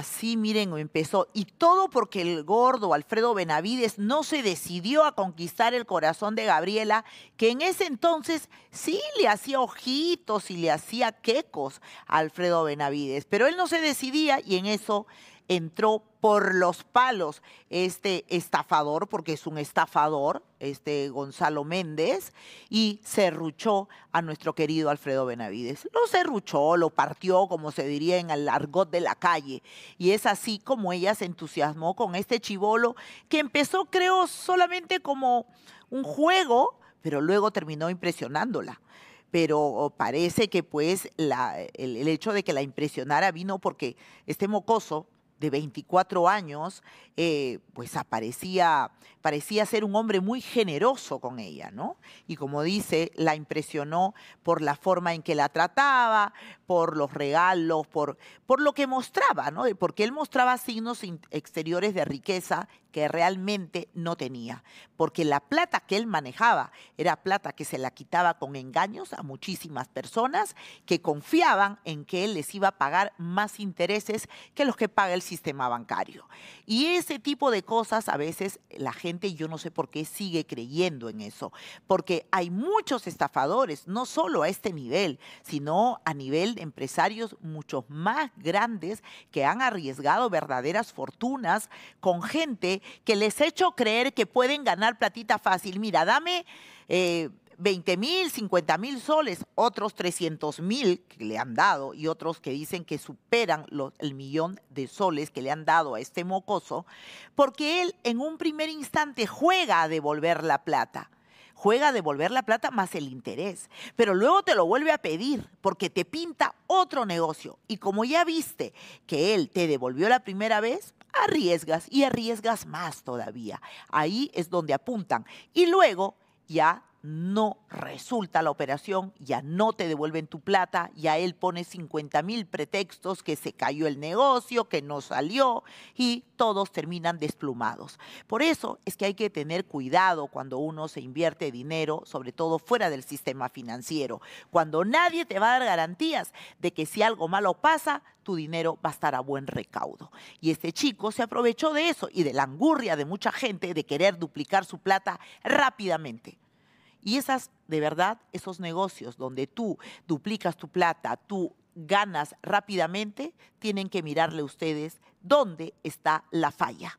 Así, miren, empezó. Y todo porque el gordo Alfredo Benavides no se decidió a conquistar el corazón de Gabriela, que en ese entonces sí le hacía ojitos y le hacía quecos a Alfredo Benavides. Pero él no se decidía y en eso entró por los palos este estafador, porque es un estafador, este Gonzalo Méndez, y serruchó a nuestro querido Alfredo Benavides. Lo serruchó, lo partió, como se diría en el argot de la calle. Y es así como ella se entusiasmó con este chivolo, que empezó, creo, solamente como un juego, pero luego terminó impresionándola pero parece que pues el, hecho de que la impresionara vino porque este mocoso de 24 años, eh, pues aparecía, parecía ser un hombre muy generoso con ella, ¿no? Y como dice, la impresionó por la forma en que la trataba, por los regalos, por, por lo que mostraba, ¿no? Porque él mostraba signos exteriores de riqueza que realmente no tenía, porque la plata que él manejaba era plata que se la quitaba con engaños a muchísimas personas que confiaban en que él les iba a pagar más intereses que los que paga el sistema bancario. Y ese tipo de cosas a veces la gente, yo no sé por qué, sigue creyendo en eso, porque hay muchos estafadores, no solo a este nivel, sino a nivel de empresarios muchos más grandes que han arriesgado verdaderas fortunas con gente que les ha hecho creer que pueden ganar platita fácil. Mira, dame... Eh, 20 mil, 50 mil soles, otros 300 mil que le han dado y otros que dicen que superan el millón de soles que le han dado a este mocoso, porque él en un primer instante juega a devolver la plata juega a devolver la plata más el interés, pero luego te lo vuelve a pedir porque te pinta otro negocio. Y como ya viste que él te devolvió la primera vez, arriesgas y arriesgas más todavía. Ahí es donde apuntan. Y luego ya no resulta la operación, ya no te devuelven tu plata, ya él pone 50 mil pretextos que se cayó el negocio, que no salió y todos terminan desplumados. Por eso es que hay que tener cuidado cuando uno se invierte dinero, sobre todo fuera del sistema financiero, cuando nadie te va a dar garantías de que si algo malo pasa, tu dinero va a estar a buen recaudo. Y este chico se aprovechó de eso y de la angurria de mucha gente de querer duplicar su plata rápidamente y esas, de verdad, esos negocios donde tú duplicas tu plata, tú ganas rápidamente, tienen que mirarle ustedes dónde está la falla,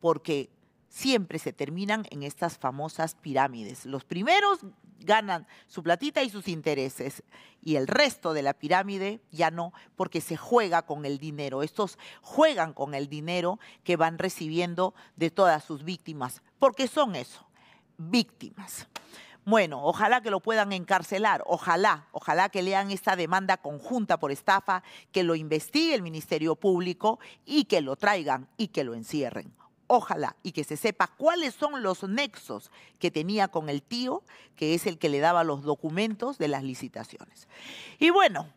porque siempre se terminan en estas famosas pirámides. Los primeros ganan su platita y sus intereses y el resto de la pirámide ya no, porque se juega con el dinero. Estos juegan con el dinero que van recibiendo de todas sus víctimas, porque son eso, víctimas. Bueno, ojalá que lo puedan encarcelar, ojalá, ojalá que lean esta demanda conjunta por estafa, que lo investigue el Ministerio Público y que lo traigan y que lo encierren. Ojalá y que se sepa cuáles son los nexos que tenía con el tío, que es el que le daba los documentos de las licitaciones. Y bueno,